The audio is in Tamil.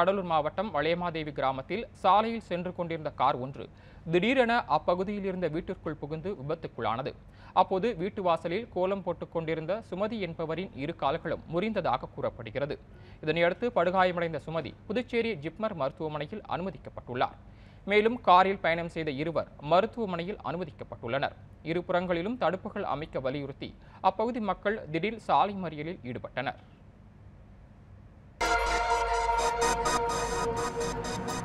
கடலூர் மாவட்டம் வளையமாதேவி கிராமத்தில் சாலையில் சென்று கொண்டிருந்த கார் ஒன்று திடீரென அப்பகுதியில் இருந்த வீட்டிற்குள் புகுந்து விபத்துக்குள்ளானது அப்போது வீட்டு வாசலில் கோலம் போட்டுக் கொண்டிருந்த சுமதி என்பவரின் இரு கால்களும் முறிந்ததாக கூறப்படுகிறது இதனையடுத்து படுகாயமடைந்த சுமதி புதுச்சேரி ஜிப்மர் மருத்துவமனையில் அனுமதிக்கப்பட்டுள்ளார் மேலும் காரில் பயணம் செய்த இருவர் மருத்துவமனையில் அனுமதிக்கப்பட்டுள்ளனர் இருபுறங்களிலும் தடுப்புகள் அமைக்க வலியுறுத்தி அப்பகுதி மக்கள் திடீர் சாலை மறியலில் ஈடுபட்டனர்